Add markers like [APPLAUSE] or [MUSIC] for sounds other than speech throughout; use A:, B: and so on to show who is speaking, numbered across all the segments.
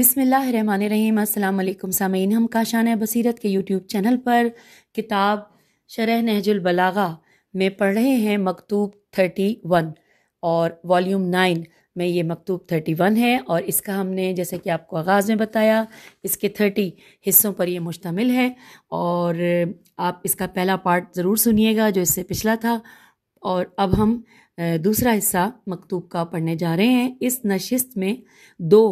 A: बिसमीम अल्लाम सामीन हम काशान बसीरत के यूट्यूब चैनल पर किताब शरह नहजुलबलागा में पढ़ रहे हैं मकतूब थर्टी वन और वॉल्यूम नाइन में ये मकतूब थर्टी वन है और इसका हमने जैसे कि आपको आगाज़ में बताया इसके थर्टी हिस्सों पर ये मुश्तमिल है और आप इसका पहला पार्ट ज़रूर सुनिएगा जो इससे पिछला था और अब हम दूसरा हिस्सा मकतूब का पढ़ने जा रहे हैं इस नशस्त में दो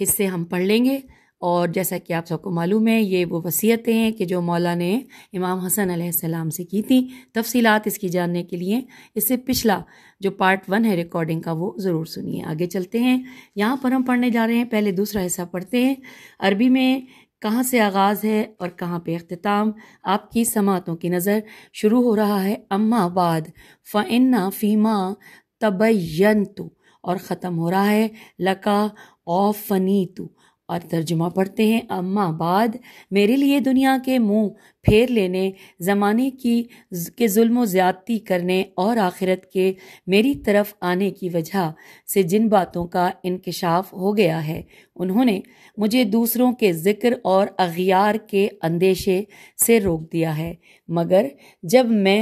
A: हिस्से हम पढ़ लेंगे और जैसा कि आप सबको मालूम है ये वो वसीयतें हैं कि जो मौला ने इमाम हसन सलाम से की थी तफसीत इसकी जानने के लिए इससे पिछला जो पार्ट वन है रिकॉर्डिंग का वो ज़रूर सुनिए आगे चलते हैं यहाँ पर हम पढ़ने जा रहे हैं पहले दूसरा हिस्सा पढ़ते हैं अरबी में कहाँ से आगाज़ है और कहाँ पे अख्ताम आपकी समातों की नज़र शुरू हो रहा है अम्मा बाद फ़न्ना फ़ीमा तबयन तो और ख़त्म हो रहा है लका ओ तू और तर्जुमा पढ़ते हैं अम्मा बाद मेरे लिए दुनिया के मुंह फेर लेने ज़माने की के जुल्म ज़्यादती करने और आखिरत के मेरी तरफ आने की वजह से जिन बातों का इनकशाफ हो गया है उन्होंने मुझे दूसरों के ज़िक्र और अगियार के अंदेशे से रोक दिया है मगर जब मैं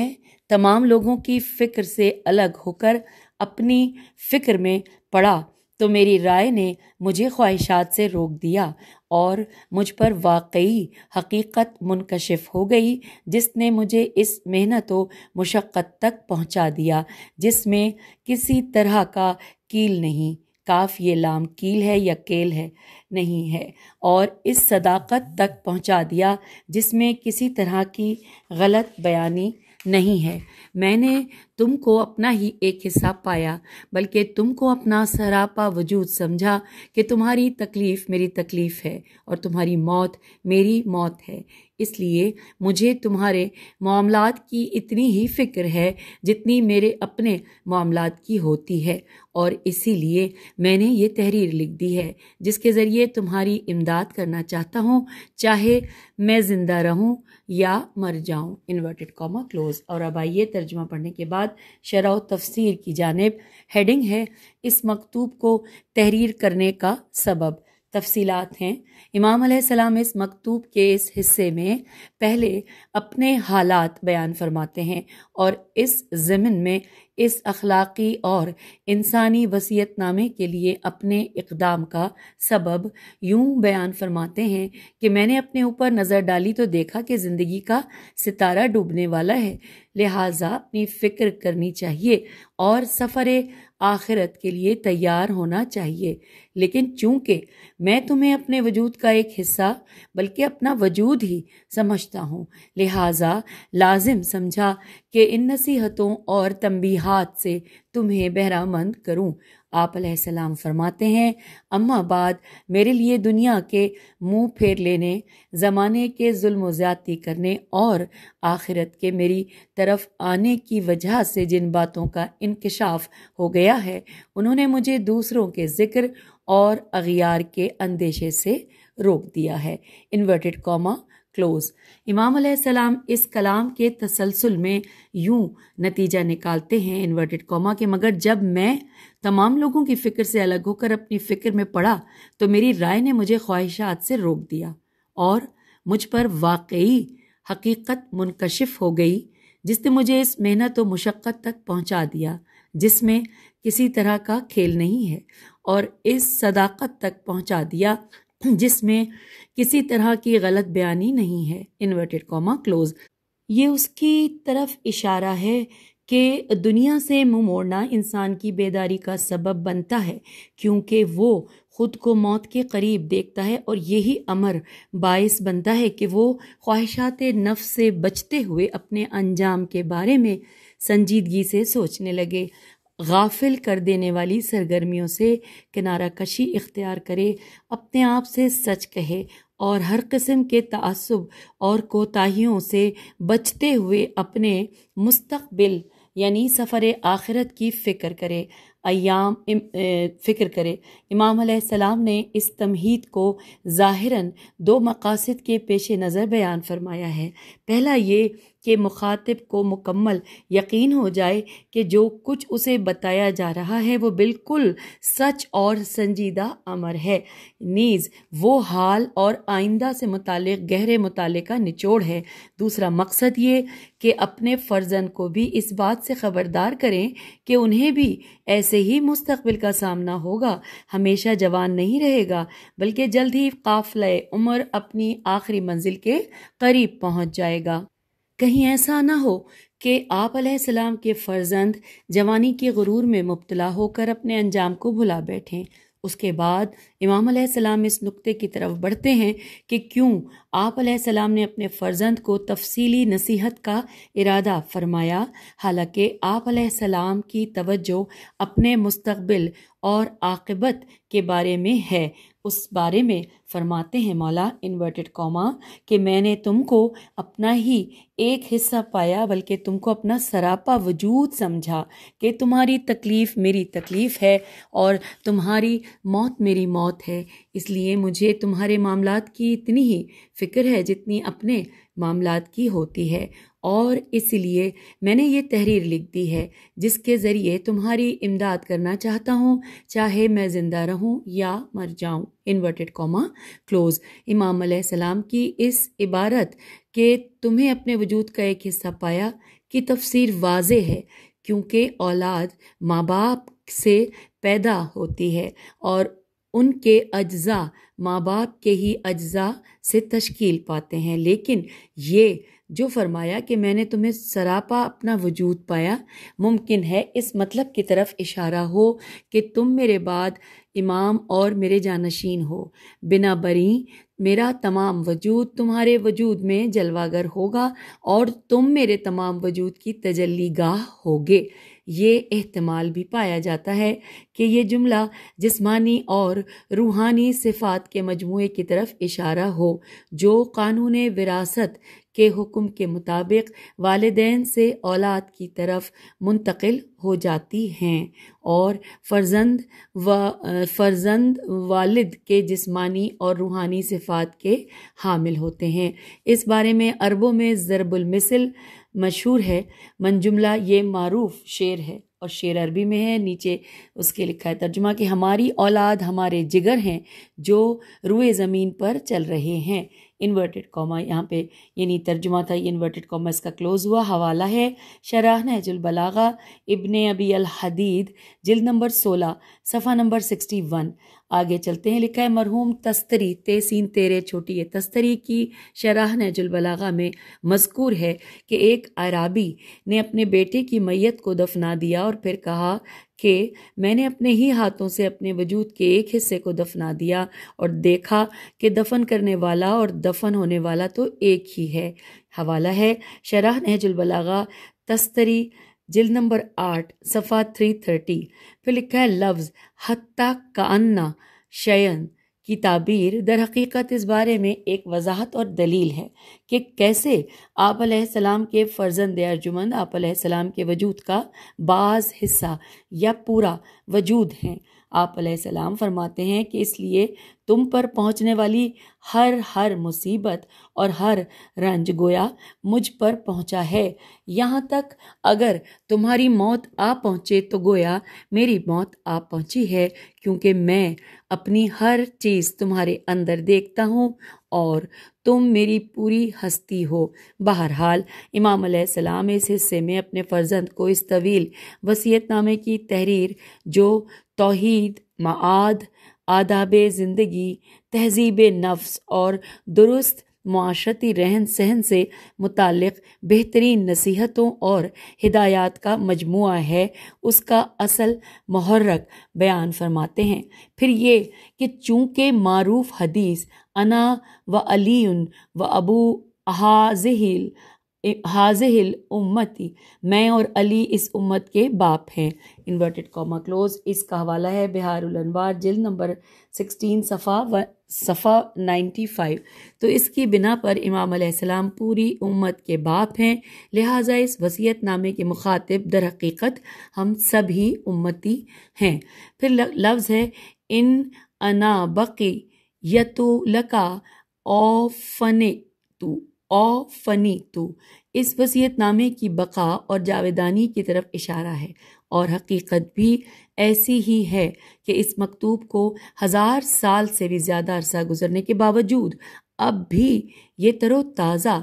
A: तमाम लोगों की फ़िक्र से अलग होकर अपनी फ़िक्र में पड़ा तो मेरी राय ने मुझे ख्वाहिशात से रोक दिया और मुझ पर वाकई हकीकत मुनकशिफ हो गई जिसने मुझे इस मेहनत व मशक्क़त तक पहुंचा दिया जिसमें किसी तरह का कील नहीं काफ ये लाम कील है या केल है नहीं है और इस सदाकत तक पहुंचा दिया जिसमें किसी तरह की गलत बयानी नहीं है मैंने तुमको अपना ही एक हिस्सा पाया बल्कि तुमको अपना सरापा वजूद समझा कि तुम्हारी तकलीफ़ मेरी तकलीफ़ है और तुम्हारी मौत मेरी मौत है इसलिए मुझे तुम्हारे मामला की इतनी ही फ़िक्र है जितनी मेरे अपने मामला की होती है और इसीलिए मैंने ये तहरीर लिख दी है जिसके ज़रिए तुम्हारी इमदाद करना चाहता हूँ चाहे मैं ज़िंदा रहूँ या मर जाऊँ इन्वर्टेड कॉमा क्लोज और अब आइए तर्जमा पढ़ने के बाद शराव तफसीर की जानब हेडिंग है इस मकतूब को तहरीर करने का सबब तफसीलात हैं इमाम सलाम इस मकतूब के इस हिस्से में पहले अपने हालात बयान फरमाते हैं और इस ज़मीन में इस अखलाक़ी और इंसानी वसीयतनामे के लिए अपने इकदाम का सबब यूं बयान फरमाते हैं कि मैंने अपने ऊपर नज़र डाली तो देखा कि ज़िंदगी का सितारा डूबने वाला है लिहाजा अपनी फ़िक्र करनी चाहिए और सफ़र आखिरत के लिए तैयार होना चाहिए लेकिन चूंकि मैं तुम्हें अपने वजूद का एक हिस्सा बल्कि अपना वजूद ही समझता हूँ लिहाजा लाजिम समझा कि इन नसीहतों और तंबी हाथ से तुम्हें बहरामंद करूं आप सलाम फरमाते हैं अम्मा बाद मेरे लिए दुनिया के मुंह फेर लेने ज़माने के जुल्म ज़्यादती करने और आखिरत के मेरी तरफ आने की वजह से जिन बातों का इनकशाफ हो गया है उन्होंने मुझे दूसरों के ज़िक्र और अगियार के अंदेशे से रोक दिया है इन्वर्टेड कॉमा क्लोज इमाम सलाम इस कलाम के तसलसल में यूं नतीजा निकालते हैं इन्वर्टेड कॉमा के मगर जब मैं तमाम लोगों की फ़िक्र से अलग होकर अपनी फ़िक्र में पड़ा तो मेरी राय ने मुझे ख्वाहिशात से रोक दिया और मुझ पर वाकई हकीकत मुनकशिफ हो गई जिसने मुझे इस मेहनत और मुशक्क़त तक पहुंचा दिया जिसमें किसी तरह का खेल नहीं है और इस सदाकत तक पहुंचा दिया जिसमें किसी तरह की गलत बयानी नहीं है इन्वर्टेड कॉमा क्लोज ये उसकी तरफ इशारा है कि दुनिया से मुंह मोड़ना इंसान की बेदारी का सबब बनता है क्योंकि वो ख़ुद को मौत के करीब देखता है और यही अमर बायस बनता है कि वो ख्वाहिशात नफ से बचते हुए अपने अंजाम के बारे में संजीदगी से सोचने लगे गाफिल कर देने वाली सरगर्मियों से किनारा कशी इख्तियार करे अपने आप से सच कहे और हर किस्म के तसब और कोताहियों से बचते हुए अपने मुस्तबिल यानी सफ़र आखिरत की फ़िक्र करे अयाम फ़िक्र करे इमाम सलाम ने इस तमहीद को ज़ाहिरन दो मकासद के पेश नज़र बयान फरमाया है पहला ये कि मुखातिब को मुकम्मल यकीन हो जाए कि जो कुछ उसे बताया जा रहा है वो बिल्कुल सच और संजीदा अमर है नीज़ वो हाल और आइंदा से मुतल गहरे मुताले का निचोड़ है दूसरा मकसद ये कि अपने फ़र्जन को भी इस बात से ख़बरदार करें कि उन्हें भी ऐसे ही मुस्तबिल का सामना होगा हमेशा जवान नहीं रहेगा बल्कि जल्द ही काफिल उम्र अपनी आखिरी मंजिल के करीब पहुंच जाएगा कहीं ऐसा ना हो कि आप सलाम के फ़र्जंद जवानी के गुरूर में मुबतला होकर अपने अंजाम को भुला बैठें उसके बाद इमाम सलाम इस नुक्ते की तरफ बढ़ते हैं कि क्यों आप सलाम ने अपने फ़र्जंद को तफसीली नसीहत का इरादा फरमाया हालांकि आप सलाम की तवज्जो अपने मुस्तबिल और आकबत के बारे में है उस बारे में फरमाते हैं मौला इन्वर्टेड कॉमा कि मैंने तुमको अपना ही एक हिस्सा पाया बल्कि तुमको अपना सरापा वजूद समझा कि तुम्हारी तकलीफ़ मेरी तकलीफ़ है और तुम्हारी मौत मेरी मौत है इसलिए मुझे तुम्हारे मामला की इतनी ही फ़िक्र है जितनी अपने मामला की होती है और इसलिए मैंने ये तहरीर लिख दी है जिसके ज़रिए तुम्हारी इमदाद करना चाहता हूँ चाहे मैं ज़िंदा रहूँ या मर जाऊँ इन्वर्टेड कॉमा क्लोज इमाम सलाम की इस इबारत के तुम्हें अपने वजूद का एक हिस्सा पाया कि तफसीर वाज है क्योंकि औलाद माँ बाप से पैदा होती है और उनके अज्जा माँ बाप के ही अज्जा से तश्कील पाते हैं लेकिन ये जो फरमाया कि मैंने तुम्हें सरापा अपना वजूद पाया मुमकिन है इस मतलब की तरफ इशारा हो कि तुम मेरे बाद इमाम और मेरे जानशीन हो बिना बरी मेरा तमाम वजूद तुम्हारे वजूद में जलवागर होगा और तुम मेरे तमाम वजूद की तजल्ली गाह होगे ये एहतमाल भी पाया जाता है कि ये जुमला जिसमानी और रूहानी सिफात के मजमू की तरफ इशारा हो जो कानून विरासत के हुक्म के मुताबिक वालदेन से औलाद की तरफ मुंतकिल हो जाती हैं और फर्जंद व फर्जंद वालिद के जिस्मानी और रूहानी सिफात के हामिल होते हैं इस बारे में अरबों में ज़रबुलमिसल मशहूर है मंजुमला ये मरूफ शेर है और शेर अरबी में है नीचे उसके लिखा है तर्जुमा कि हमारी औलाद हमारे जिगर हैं जो रुए ज़मीन पर चल रहे हैं इन्वर्टेड कॉमा यहाँ पे यानी तर्जुमा था ये इन्वर्टेड कॉमा इसका क्लोज़ हुआ हवाला है शराह नजुलबलागा इबन अबी अल हदीद जिल्द नंबर सोलह सफ़ा नंबर सिक्सटी वन आगे चलते हैं लिखा है मरहूम तस्तरी तेसीन तेरे छोटी है तस्तरी की शराह नजुलबलागा में मजकूर है कि एक अराबी ने अपने बेटे की मैयत को दफना दिया और फिर कहा कि मैंने अपने ही हाथों से अपने वजूद के एक हिस्से को दफना दिया और देखा कि दफन करने वाला और दफन होने वाला तो एक ही है हवाला है शराह नजुलबलागा तस्तरी जिल नंबर आठ सफ़ा थ्री थर्टी पे लिखा है लफ्ज़ हती का अन्ना शयन की ताबीर दर हकीकत इस बारे में एक वजाहत और दलील है कि कैसे आप सलाम के फ़र्जंद अर्जुमंद आप सलाम के वजूद का बाज़ हिस्सा या पूरा वजूद हैं आप सलाम फरमाते हैं कि इसलिए तुम पर पहुंचने वाली हर हर मुसीबत और हर रंज गोया मुझ पर पहुंचा है यहाँ तक अगर तुम्हारी मौत आ पहुंचे तो गोया मेरी मौत आ पहुंची है क्योंकि मैं अपनी हर चीज़ तुम्हारे अंदर देखता हूँ और तुम मेरी पूरी हस्ती हो बहरहाल इमाम सलाम इस हिस्से में अपने फ़र्जंद को इस तवील वसीयतनामे की तहरीर जो तोहीद माद आदाब ज़िंदगी तहजीब नफ्स और दुरुस्त माशरती रहन सहन से मुतल बेहतरीन नसीहतों और हदायात का मजमु है उसका असल महर्रक बयान फरमाते हैं फिर ये कि चूँकि मरूफ हदीस अना व अली व अबू अहाजहिल हाजिल उम्मती मैं और अली इस उम्मत के बाप हैं इन्वर्टेड कॉमा क्लोज इसका हवाला है बिहार उलनवार जिल नंबर सिक्सटीन सफ़ा व सफ़ा नाइन्टी फाइव तो इसकी बिना पर इमाम अलैहिस्सलाम पूरी उम्मत के बाप हैं लिहाजा इस वसीयत नामे के मुखातिब दर हकीकत हम सभी उम्मती हैं फिर लफ्ज़ है इन अना बकी यतु लका ओ फने तू ओ फ़नी तो इस वसीयतनामे की बका और जावेदानी की तरफ इशारा है और हकीकत भी ऐसी ही है कि इस मकतूब को हज़ार साल से भी ज़्यादा अरसा गुजरने के बावजूद अब भी ये तरोताज़ा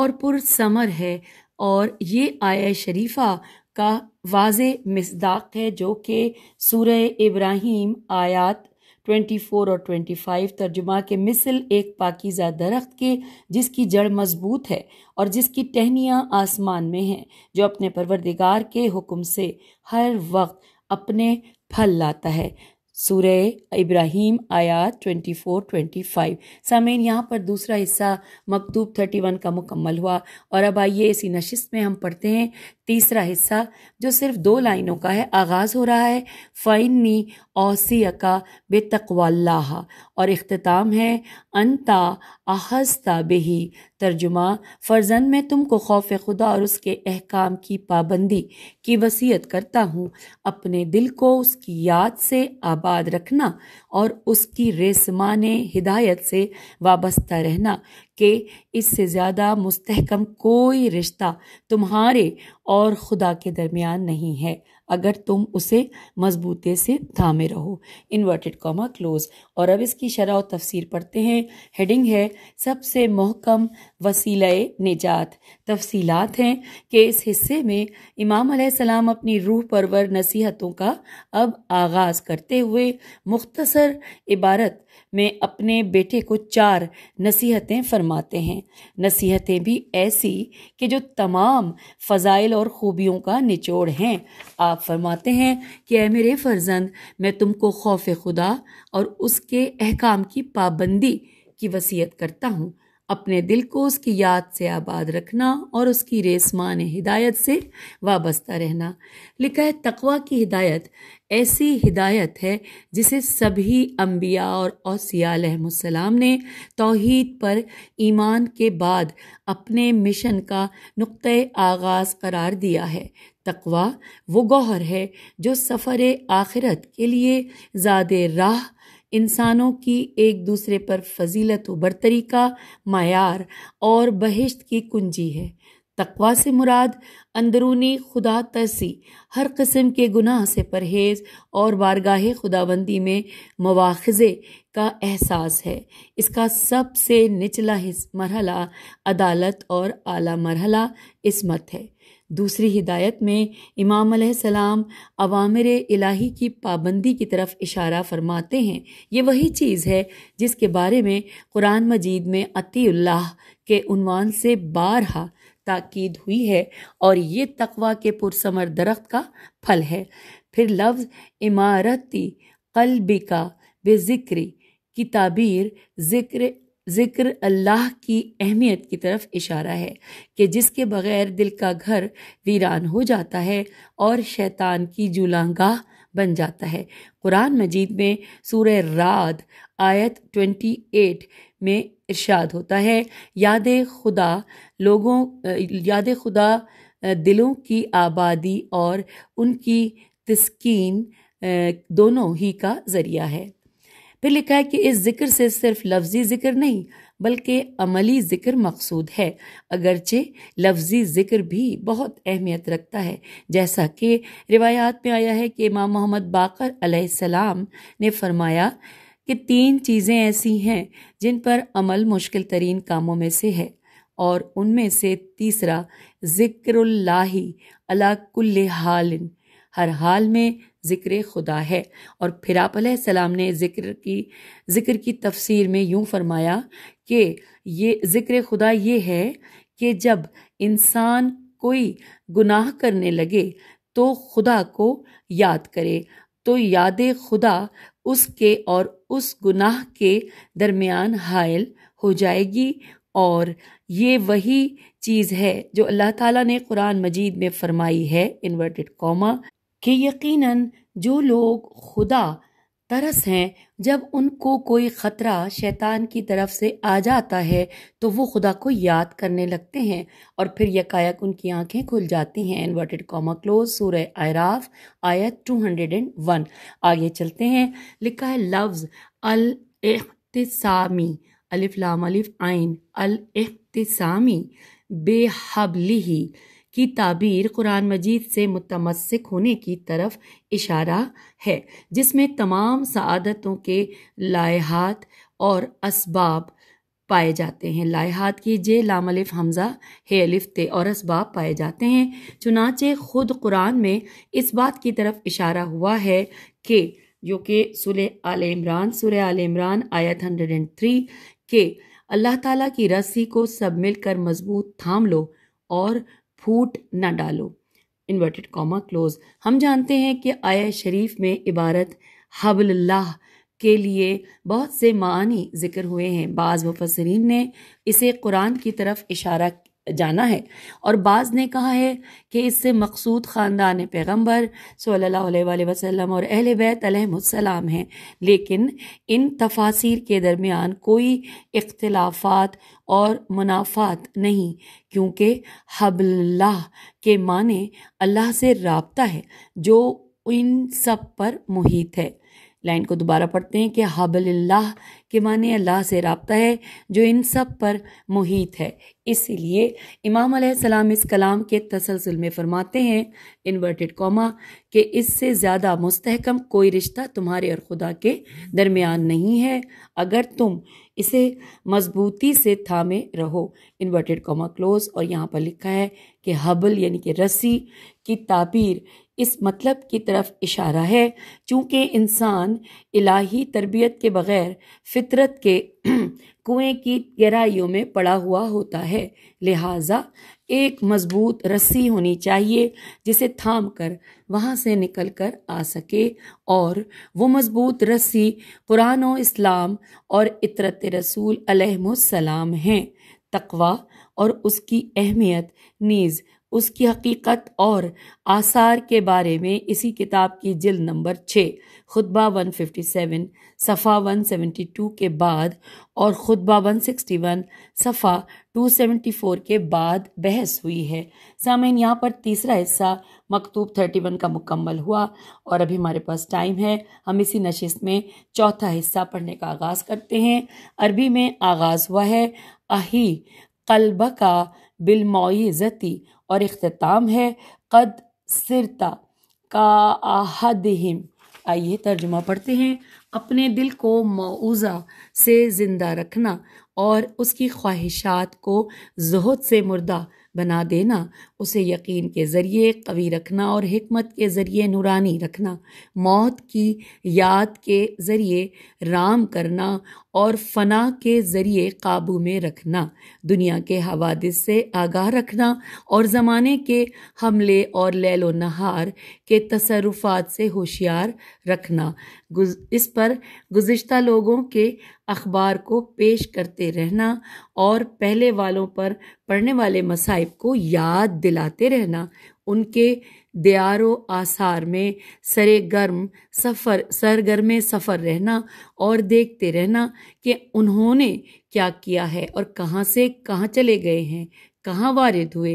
A: और पुरसमर है और ये आया शरीफा का वाज मसदाक है जो कि सूर्य इब्राहिम आयात ट्वेंटी फ़ोर और ट्वेंटी फ़ाइव तर्जुमा के मिसल एक पाकिज़ा दरख्त के जिसकी जड़ मज़बूत है और जिसकी टहनियाँ आसमान में हैं जो अपने परवरदिगार के हुक्म से हर वक्त अपने फल लाता है सूर्य इब्राहिम आयात ट्वेंटी फ़ोर ट्वेंटी फ़ाइव सामीन यहाँ पर दूसरा हिस्सा मकतूब थर्टी वन का मुकम्मल हुआ और अब आइए इसी नशस्त में हम पढ़ते हैं तीसरा हिस्सा जो सिर्फ दो लाइनों का है आगाज़ हो रहा है फ़ैनी ओसीका बेतकवाल्लाह और अख्ताम है अनता आहस्ता बेही तर्जुमा फ़र्जन में तुमको खौफ खुदा और उसके अहकाम की पाबंदी की वसीयत करता हूँ अपने दिल को उसकी याद से आबाद रखना और उसकी रेसमान हिदायत से वाबस्ता रहना कि इससे ज़्यादा मुस्तकम कोई रिश्ता तुम्हारे और खुदा के दरमियान नहीं है अगर तुम उसे मजबूती से थामे रहो इन्वर्टेड कॉमा क्लोज और अब इसकी शराह तफसीर पढ़ते हैं हेडिंग है सबसे महकम वसीला निजात तफसीलात हैं कि इस हिस्से में इमाम सलाम अपनी रूह परवर नसीहतों का अब आगाज़ करते हुए मुख्तसर इबारत में अपने बेटे को चार नसीहतें फरमाते हैं नसीहतें भी ऐसी कि जो तमाम फ़जाइल और ख़ूबियों का निचोड़ हैं आप फरमाते हैं कि ए मेरे फ़र्जंद मैं तुमको खौफ खुदा और उसके अहकाम की पाबंदी की वसीयत करता हूँ अपने दिल को उसकी याद से आबाद रखना और उसकी रेसमान हिदायत से वाबस्ता रहना लिखा है तकवा की हिदायत ऐसी हिदायत है जिसे सभी अम्बिया और औसियाम ने तोहद पर ईमान के बाद अपने मिशन का नुक़ आगाज़ करार दिया है तकवा वो गौहर है जो सफ़र आखिरत के लिए ज़्यादा राह इंसानों की एक दूसरे पर फजीलत बरतरी का मैार और बहिश्त की कुंजी है तकवा से मुराद अंदरूनी खुदा तरसी हर कस्म के गुनाह से परहेज़ और बारगाह खुदाबंदी में मवाखज़े का एहसास है इसका सबसे निचला मरहला अदालत और आला मरहला इसमत है दूसरी हिदायत में इमाम सलाम अवामर इलाही की पाबंदी की तरफ इशारा फरमाते हैं ये वही चीज़ है जिसके बारे में कुरान मजीद में अतील्लाह के उनवान से बारहा ताकीद हुई है और ये तकवा के पुरसमर दरख्त का फल है फिर लफ्ज़ इमारती कल्बिका बेज़िक्री की ताबीर ज़िक्र ज़िक्र अल्लाह की अहमियत की तरफ इशारा है कि जिसके बग़ैर दिल का घर वीरान हो जाता है और शैतान की जूलांगाह बन जाता है कुरान मजीद में सूर रात आयत 28 में इरशाद होता है याद खुदा लोगों याद खुदा दिलों की आबादी और उनकी तस्कीन दोनों ही का ज़रिया है फिर लिखा है कि इस जिक्र से सिर्फ लफ्जी जिक्र नहीं बल्कि अमली जिक्र मकसूद है अगरचे लफ्जी जिक्र भी बहुत अहमियत रखता है जैसा कि रिवायात में आया है कि इमाम मोहम्मद बाकर अलैहिस्सलाम ने फरमाया कि तीन चीज़ें ऐसी हैं जिन पर अमल मुश्किल तरीन कामों में से है और उनमें से तीसरा ज़िक्र अला कुल्ल हालिन हर हाल में ज़िक्र खुदा है और फिर सलाम ने ज़िक्र की ज़िक्र की तफसीर में यूँ फरमाया कि ये ज़िक्र खुदा ये है कि जब इंसान कोई गुनाह करने लगे तो खुदा को याद करे तो याद खुदा उसके और उस गुनाह के दरमियान हायल हो जाएगी और ये वही चीज़ है जो अल्लाह ताला ने कुरान मजीद में फरमाई है इन्वर्टेड कॉमा कि यकीनन जो लोग खुदा तरस हैं जब उनको कोई ख़तरा शैतान की तरफ से आ जाता है तो वो खुदा को याद करने लगते हैं और फिर यकायक उनकी आंखें खुल जाती हैं इन्वर्टेड कॉमा क्लोज सूर्य आराफ आयत 201 आगे चलते हैं लिखा है लफ्ज़ अल अख्तसामी अलिफ लाम अलिफ आइन अल अख्तसामी बेहबली की ताबीर कुरान मजीद से मुतमसक होने की तरफ इशारा है जिसमें तमाम सदतों के लाहात और इसबाब पाए जाते हैं लाहात की जे लामलिफ हमज़ा हे अलिफ ते और इसबाब पाए जाते हैं चुनाचे ख़ुद कुरान में इस बात की तरफ इशारा हुआ है कि जो कि सुल आल इमरान सुल आल इमरान आयत हंड्रेड एंड थ्री के अल्लाह ताला की रस्सी को सब मिलकर मजबूत थाम लो और फूट न डालो इन्वर्टेड कॉमा क्लोज हम जानते हैं कि आया शरीफ में इबारत हबल्लाह के लिए बहुत से मानी जिक्र हुए हैं बाज़ मुफसरीन ने इसे कुरान की तरफ इशारा जाना है और बाज़ ने कहा है कि इससे मकसूद ख़ानदान पैगम्बर सल्ला वसम और अहल वैतम हैं लेकिन इन तफासिर के दरमियान कोई इख्लाफात और मुनाफात नहीं क्योंकि हबल्ला के माने अल्लाह से रबता है जो इन सब पर मुहित है लाइन को दोबारा पढ़ते हैं कि हबल्ला के माने अल्लाह से रबता है जो इन सब पर मुहित है इसलिए इमाम सलाम इस कलाम के तसलसल में फरमाते हैं इन्वर्टेड कॉमा कि इससे ज़्यादा मुस्तकम कोई रिश्ता तुम्हारे और खुदा के दरमियान नहीं है अगर तुम इसे मजबूती से थामे रहो इन्वर्टेड कॉमा क्लोज और यहाँ पर लिखा है कि हबल यानी कि रस्सी की ताबीर इस मतलब की तरफ इशारा है चूँकि इंसान इलाही तरबियत के बग़ैर फितरत के [CLEARS THROAT] कुएँ की गहराइयों में पड़ा हुआ होता है लिहाजा एक मजबूत रस्सी होनी चाहिए जिसे थाम कर वहाँ से निकल कर आ सके और वो मजबूत रस्सी कुरान इस्लाम और इतरत रसूल अलहसलाम हैं तकवा और उसकी अहमियत नीज़ उसकी हकीकत और आसार के बारे में इसी किताब की जिल नंबर छः खुतबा 157 सफ़ा 172 के बाद और खुतबा 161 सफ़ा 274 के बाद बहस हुई है सामिन यहाँ पर तीसरा हिस्सा मकतूब 31 का मुकम्मल हुआ और अभी हमारे पास टाइम है हम इसी नशिस्त में चौथा हिस्सा पढ़ने का आगाज़ करते हैं अरबी में आगाज़ हुआ है अही कल्ब का बिलमोज़ती और अख्ताम है कद सिरता का आहद हिम आइए तर्जुमा पढ़ते हैं अपने दिल को मऊज़ा से ज़िंदा रखना और उसकी ख्वाहिशात को जहद से मुर्दा बना देना उसे यकीन के ज़रिए कवी रखना और हमत के ज़रिए नूरानी रखना मौत की याद के ज़रिए राम करना और फना के ज़रिए काबू में रखना दुनिया के हवादिस से आगाह रखना और ज़माने के हमले और लैलो नहार के तसरुफात से होशियार रखना इस पर गुज्त लोगों के अखबार को पेश करते रहना और पहले वालों पर पढ़ने वाले मसाइब को याद दिलाते रहना उनके दयारो आसार में सरे गर्म सफ़र सरगर्म सफ़र रहना और देखते रहना कि उन्होंने क्या किया है और कहाँ से कहाँ चले गए हैं कहाँ वारिद हुए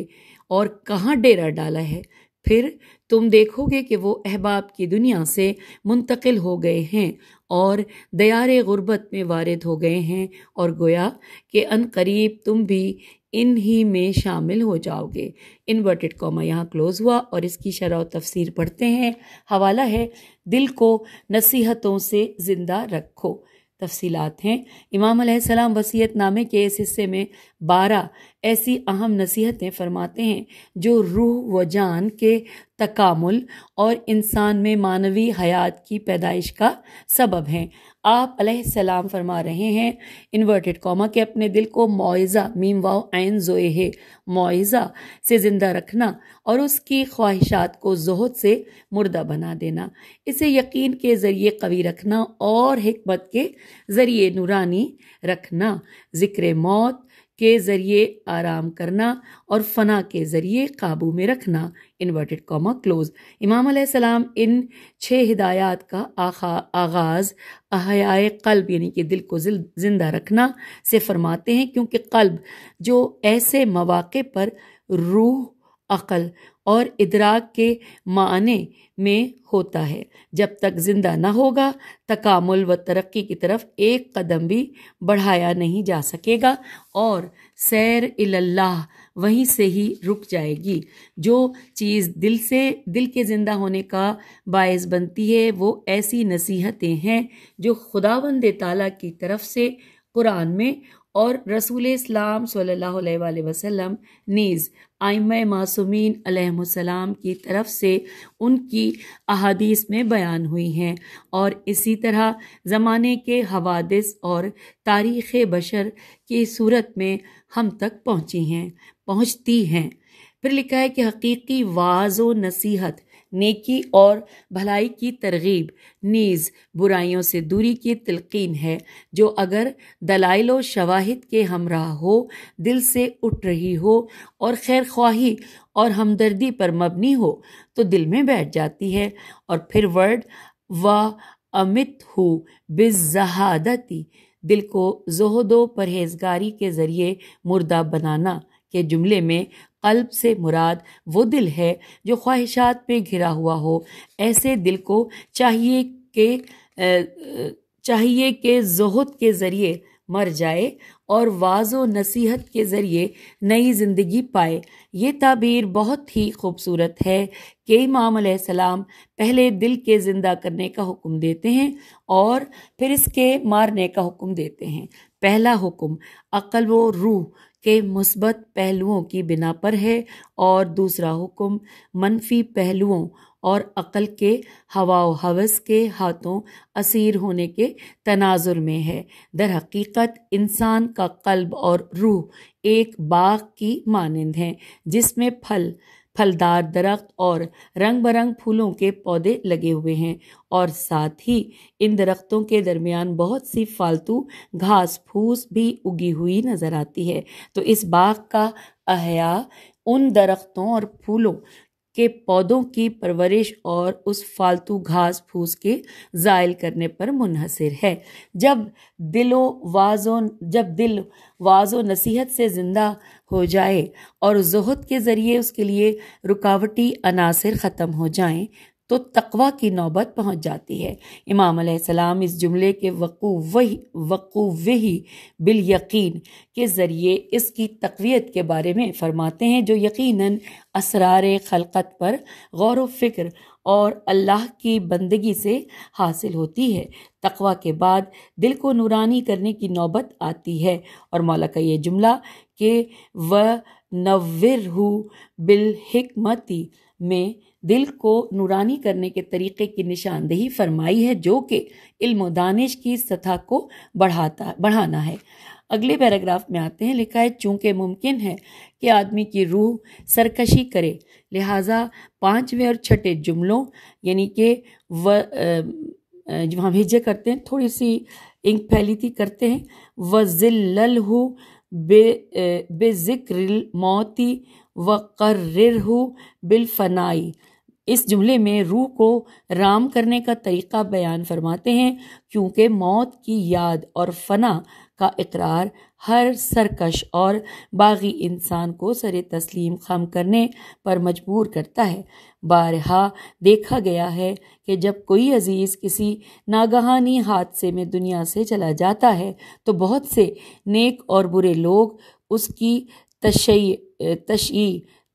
A: और कहाँ डेरा डाला है फिर तुम देखोगे कि वो अहबाब की दुनिया से मुंतकिल हो गए हैं और दयारे गुरबत में वारिद हो गए हैं और गोया कि अनकरीब तुम भी इन ही में शामिल हो जाओगे इन्वर्टेड कॉमा यहाँ क्लोज़ हुआ और इसकी शरह तफसीर पढ़ते हैं हवाला है दिल को नसीहतों से ज़िंदा रखो तफसीलात हैं इमाम सलाम वसीयत नामे के इस हिस्से में बारह ऐसी अहम नसीहतें फरमाते हैं जो रूह व जान के तकामुल और इंसान में मानवी हयात की पैदाइश का सबब हैं आप सलाम फरमा रहे हैं इन्वर्टेड कॉमा के अपने दिल को मुआजा मीम वाओ आन जोए है मुआज़ा से ज़िंदा रखना और उसकी ख्वाहिशात को जहद से मुर्दा बना देना इसे यकीन के ज़रिए कवी रखना और हमत के ज़रिए नूरानी रखना ज़िक्र मौत के ज़रिए आराम करना और फ़ना के ज़रिए काबू में रखना इन्वर्टेड कॉमा क्लोज इमाम सलाम इन छः हिदायत का आखा आगाज़ अहयाए कल्ब यानी कि दिल को ज़िंदा रखना से फरमाते हैं क्योंकि कल्ब जो ऐसे मौाक़े पर रूह अक़ल और इदराक के माने में होता है जब तक ज़िंदा न होगा तकामुल व तरक्की की तरफ एक कदम भी बढ़ाया नहीं जा सकेगा और सैर इल्लाह वहीं से ही रुक जाएगी जो चीज़ दिल से दिल के ज़िंदा होने का बायस बनती है वो ऐसी नसीहतें हैं जो खुदा वंद ताला की तरफ से कुरान में और रसूल इस्लाम सल्ला वसम नीज़ आइम मासूमिन सलाम की तरफ से उनकी अहादीस में बयान हुई हैं और इसी तरह ज़माने के हवादिस और तारीख़ बशर की सूरत में हम तक पहुँची हैं पहुँचती हैं फिर लिखा है कि हकीकी वाज व नसीहत नेकी और भलाई की तरगीब नीज़ बुराइयों से दूरी की तलकिन है जो अगर दलाइल शवाहिद के हमरा हो दिल से उठ रही हो और खैर ख्वाही और हमदर्दी पर मबनी हो तो दिल में बैठ जाती है और फिर वर्ड व अमित हो बिजहादती दिल को जहदो परहेजगारी के ज़रिए मुर्दा बनाना के जुमले में कल्ब से मुराद वो दिल है जो ख्वाहिशात में घिरा हुआ हो ऐसे दिल को चाहिए के चाहिए के जहद के ज़रिए मर जाए और वाजो नसीहत के ज़रिए नई ज़िंदगी पाए ये ताबीर बहुत ही खूबसूरत है कि इमाम सलाम पहले दिल के ज़िंदा करने का हुक्म देते हैं और फिर इसके मारने का हुक्म देते हैं पहला हुक्म अक्ल व रूह के मुस्बत पहलुओं की बिना पर है और दूसरा हुक्म मनफी पहलुओं और अक़ल के हवा हवस के हाथों असीर होने के तनाजुर में है दर हकीकत इंसान का कल्ब और रूह एक बाग की मानंद हैं जिसमें फल फलदार दरख्त और रंग बरंग फूलों के पौधे लगे हुए हैं और साथ ही इन दरख्तों के दरमियान बहुत सी फालतू घास फूस भी उगी हुई नज़र आती है तो इस बाग का अहया उन दरख्तों और फूलों के पौधों की परवरिश और उस फालतू घास फूस के ज़ायल करने पर मुनहसर है जब दिलो वाजो जब दिल वाजो नसीहत से ज़िंदा हो जाए और जहद के ज़रिए उसके लिए रुकावटी अनासर ख़त्म हो जाएं तो तकवा की नौबत पहुंच जाती है इमाम सलाम इस जुमले के वक़ू वही वक़ू वही बिल यकीन के ज़रिए इसकी तकवीत के बारे में फरमाते हैं जो यकीनन असरार खलकत पर गौर फ़िक्र और अल्लाह की बंदगी से हासिल होती है तकवा के बाद दिल को नूरानी करने की नौबत आती है और मौला का ये जुमला कि व नविर बिल हिकमती में दिल को नूरानी करने के तरीके की निशानदेही फरमाई है जो कि इल्म दानिश की सतह को बढ़ाता बढ़ाना है अगले पैराग्राफ में आते हैं लिखा है चूँकि मुमकिन है कि आदमी की रूह सरकशी करे लिहाजा पाँचवें और छठे जुमलों यानी कि व जब हम करते हैं थोड़ी सी इंक फैली थी करते हैं व जिल्लल हो बे बेज़िक्र मौती व कर्र हो बिलफनाई इस जुमले में रूह को राम करने का तरीका बयान फरमाते हैं क्योंकि मौत की याद और फना का इकरार हर सरकश और बागी इंसान को सर तस्लीम खम करने पर मजबूर करता है बारहा देखा गया है कि जब कोई अज़ीज़ किसी नागहानी हादसे में दुनिया से चला जाता है तो बहुत से नेक और बुरे लोग उसकी तशी तशी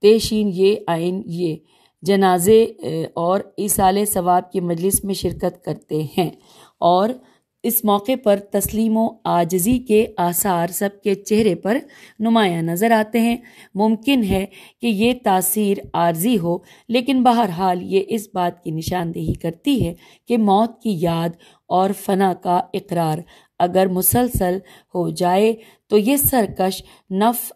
A: तेशीन ये आइन ये जनाजे और इस साल सवाब की मजलिस में शिरकत करते हैं और इस मौके पर तस्लीम आजजी के आसार सबके चेहरे पर नुमाया नज़र आते हैं मुमकिन है कि ये तासीर आर्जी हो लेकिन बहरहाल ये इस बात की निशानदेही करती है कि मौत की याद और फना का इकरार अगर मुसलसल हो जाए तो ये सरकश नफ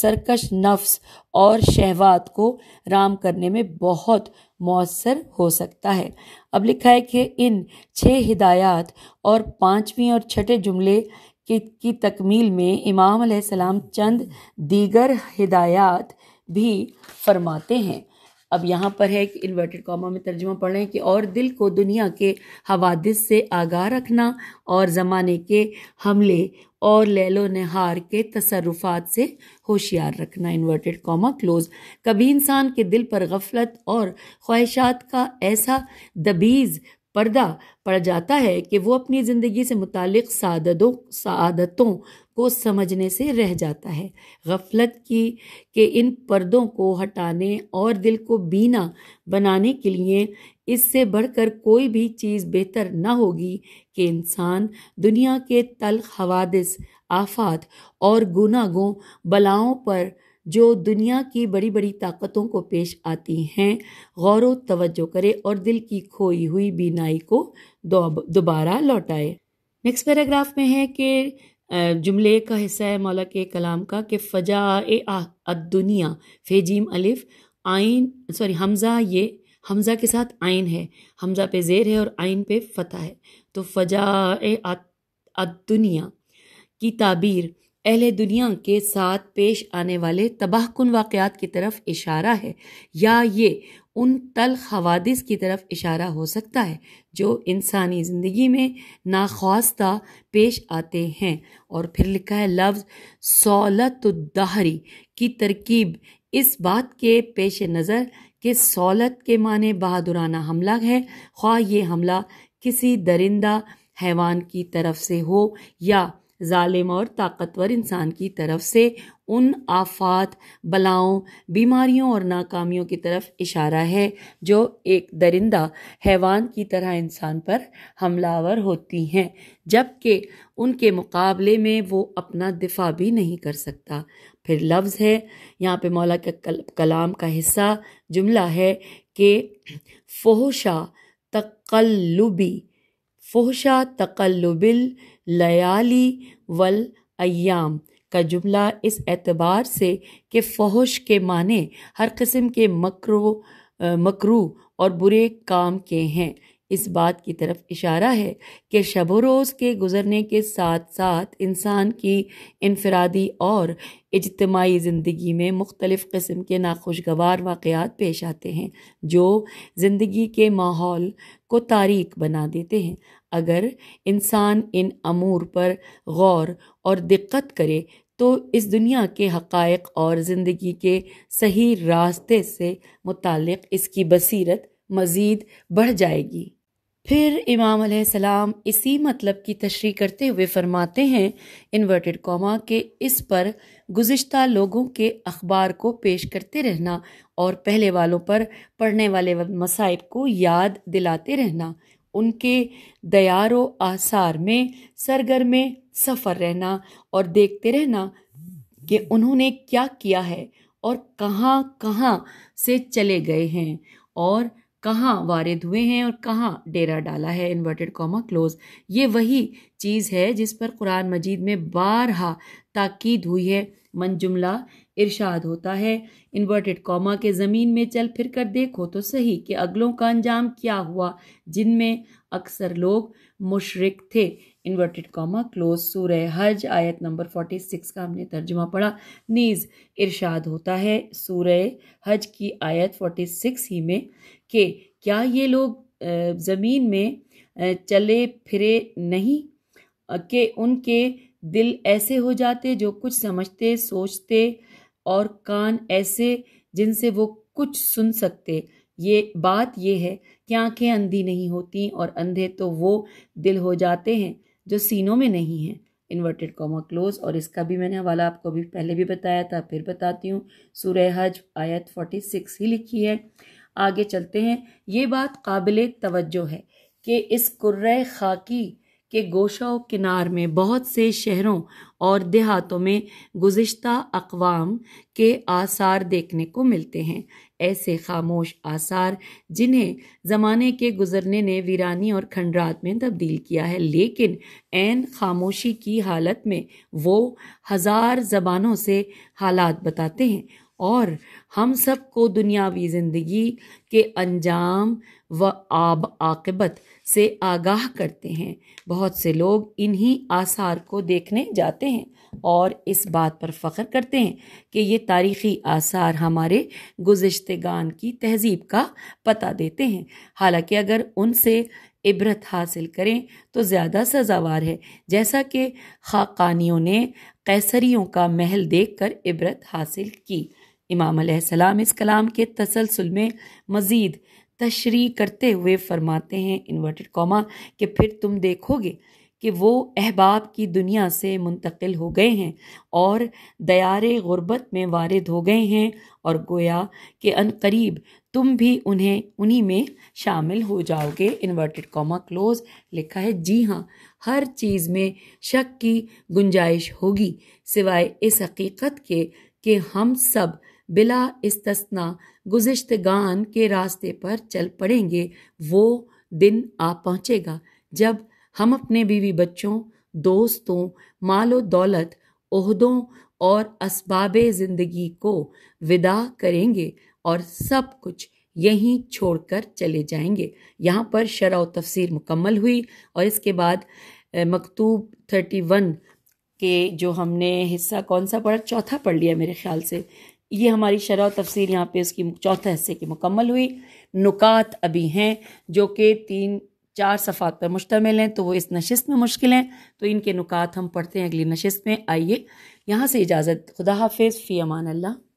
A: सरकश नफ्स और शहवात को राम करने में बहुत मौसर हो सकता है अब लिखा है कि इन छः हिदायत और पाँचवीं और छठे जुमले की, की तकमील में इमाम सलाम चंद दीगर हिदायत भी फरमाते हैं अब यहाँ पर है कि इन्वर्टेड कॉमा में तर्जुमा पढ़ रहे हैं कि और दिल को दुनिया के हवादिस से आगाह रखना और ज़माने के हमले और लैलो नहार के तसरुफात से होशियार रखना इन्वर्टेड कॉमा क्लोज कभी इंसान के दिल पर गफलत और ख्वाहिशात का ऐसा दबीज़ पर्दा पड़ जाता है कि वो अपनी ज़िंदगी से मुतक़ सदतों सादतों को समझने से रह जाता है गफलत की के इन पर्दों को हटाने और दिल को बीना बनाने के लिए इससे बढ़कर कोई भी चीज़ बेहतर न होगी कि इंसान दुनिया के तलख हवादिस आफात और गुनागों बलाओं पर जो दुनिया की बड़ी बड़ी ताकतों को पेश आती हैं गौर तवज्जो करे और दिल की खोई हुई बीनाई को दोबारा लौटाए नेक्स्ट पैराग्राफ में है कि जुमले का हिस्सा है मौला के कलाम का कि फ़जा ए दुनिया फे जीम अलिफ आइन सॉरी हमज़ा ये हमज़ा के साथ आइन है हमज़ा पे ज़ेर है और आइन पे फ़तह है तो फ़जा ए दुनिया की ताबीर अहल दुनिया के साथ पेश आने वाले तबाह कन वाक़ की तरफ इशारा है या ये उन तलख हवादिस की तरफ इशारा हो सकता है जो इंसानी ज़िंदगी में नाख्वास्ता पेश आते हैं और फिर लिखा है लफ्ज़ दहरी की तरकीब इस बात के पेश नज़र कि सौलत के माने बहादुराना हमला है ख्वा ये हमला किसी दरिंदा हैवान की तरफ से हो या ालिम और ताकतवर इंसान की तरफ से उन आफात बलाओं बीमारियों और नाकामियों की तरफ इशारा है जो एक दरिंदा हैवान की तरह इंसान पर हमलावर होती हैं जबकि उनके मुकाबले में वो अपना दिफा भी नहीं कर सकता फिर लफ्ज़ है यहाँ पे मौला के कल, कलाम का हिस्सा जुमला है कि फोहशा तकल्लुबी फ़ोशा तकल्लुबिल लयाली वल अयाम का जुमला इस एतबार से कि फ़ोश के माने हर किस्म के मकरो मकरू और बुरे काम के हैं इस बात की तरफ इशारा है कि शब रोज़ के गुज़रने के साथ साथ इंसान की इनफरादी और इजतमाही ज़िंदगी में मुख्तलिफ़ किस्म के नाखुशगवार वाक़ात पेश आते हैं जो ज़िंदगी के माहौल को तारीख बना देते हैं अगर इंसान इन अमूर पर गौर और दिक्कत करे तो इस दुनिया के हक़ और ज़िंदगी के सही रास्ते से मुतक़ इसकी बसीरत मज़ीद बढ़ जाएगी फिर इमाम सलाम इसी मतलब की तशरी करते हुए फरमाते हैं इन्वर्टेड कॉमा के इस पर गुज्त लोगों के अखबार को पेश करते रहना और पहले वालों पर पढ़ने वाले मसाइब को याद दिलाते रहना उनके दयार आसार में सरगर में सफ़र रहना और देखते रहना कि उन्होंने क्या किया है और कहाँ कहाँ से चले गए हैं और कहाँ वारे हुए हैं और कहाँ डेरा डाला है इन्वर्टेड कॉमा क्लोज ये वही चीज़ है जिस पर कुरान मजीद में बारहा ताकीद हुई है मन जुमला इरशाद होता है इन्वर्टेड कॉमा के ज़मीन में चल फिर कर देखो तो सही कि अगलों का अंजाम क्या हुआ जिनमें अक्सर लोग मुशरक थे इन्वर्टेड कॉमा क्लोज सूरह हज आयत नंबर सिक्स का हमने तर्जुमा पढ़ा नीज़ इरशाद होता है सूर हज की आयत फोर्टी सिक्स ही में कि क्या ये लोग ज़मीन में चले फिरे नहीं के उनके दिल ऐसे हो जाते जो कुछ समझते सोचते और कान ऐसे जिनसे वो कुछ सुन सकते ये बात ये है कि आंखें अंधी नहीं होती और अंधे तो वो दिल हो जाते हैं जो सीनों में नहीं है इन्वर्टेड कॉमा क्लोज और इसका भी मैंने हवाला आपको अभी पहले भी बताया था फिर बताती हूँ सूरह हज आयत 46 ही लिखी है आगे चलते हैं ये बात काबिल तवज्जो है कि इस कुर्र खाकी के गोशा किनार में बहुत से शहरों और देहातों में गुज्त अकवाम के आसार देखने को मिलते हैं ऐसे खामोश आसार जिन्हें ज़माने के गुजरने ने वीरानी और खंडरात में तब्दील किया है लेकिन एन खामोशी की हालत में वो हज़ार ज़बानों से हालात बताते हैं और हम सब को दुनियावी ज़िंदगी के अंजाम व आब आकबत से आगाह करते हैं बहुत से लोग इन्हीं आसार को देखने जाते हैं और इस बात पर फ़ख्र करते हैं कि ये तारीख़ी आसार हमारे गुज्तगान की तहजीब का पता देते हैं हालांकि अगर उनसे इबरत हासिल करें तो ज़्यादा सजावार है जैसा कि खाकानियों ने कैसरियों का महल देख कर इबरत हासिल की इमाम इस कलाम के तसलसल में मज़ीद तशरी करते हुए फरमाते हैं इन्वर्टेड कॉमा कि फिर तुम देखोगे कि वो अहबाब की दुनिया से मुंतकिल हो गए हैं और दयारे गुरबत में वारद हो गए हैं और गोया के अनकरीब तुम भी उन्हें उन्हीं में शामिल हो जाओगे इन्वर्टेड कॉमा क्लोज लिखा है जी हाँ हर चीज़ में शक की गुंजाइश होगी सिवाय इस हकीकत के कि हम सब बिला इस्तना गुजश्तगान के रास्ते पर चल पड़ेंगे वो दिन आ पहुँचेगा जब हम अपने बीवी बच्चों दोस्तों मालो दौलत ओहदों और इसबाब ज़िंदगी को विदा करेंगे और सब कुछ यहीं छोड़कर चले जाएंगे यहाँ पर शरा तफसीर मुकम्मल हुई और इसके बाद मकतूब थर्टी वन के जो हमने हिस्सा कौन सा पढ़ा चौथा पढ़ लिया मेरे ख्याल से ये हमारी शरा तफसीर यहाँ पे उसकी चौथे हिस्से की मुकम्मल हुई नुकात अभी हैं जो कि तीन चार सफ़ात पर मुश्तमिल हैं तो वो इस नशस्त में मुश्किल हैं तो इनके नुकात हम पढ़ते हैं अगली नशस्त में आइए यहाँ से इजाज़त खुदा हाफिज़ फ़ी अमान अल्लाह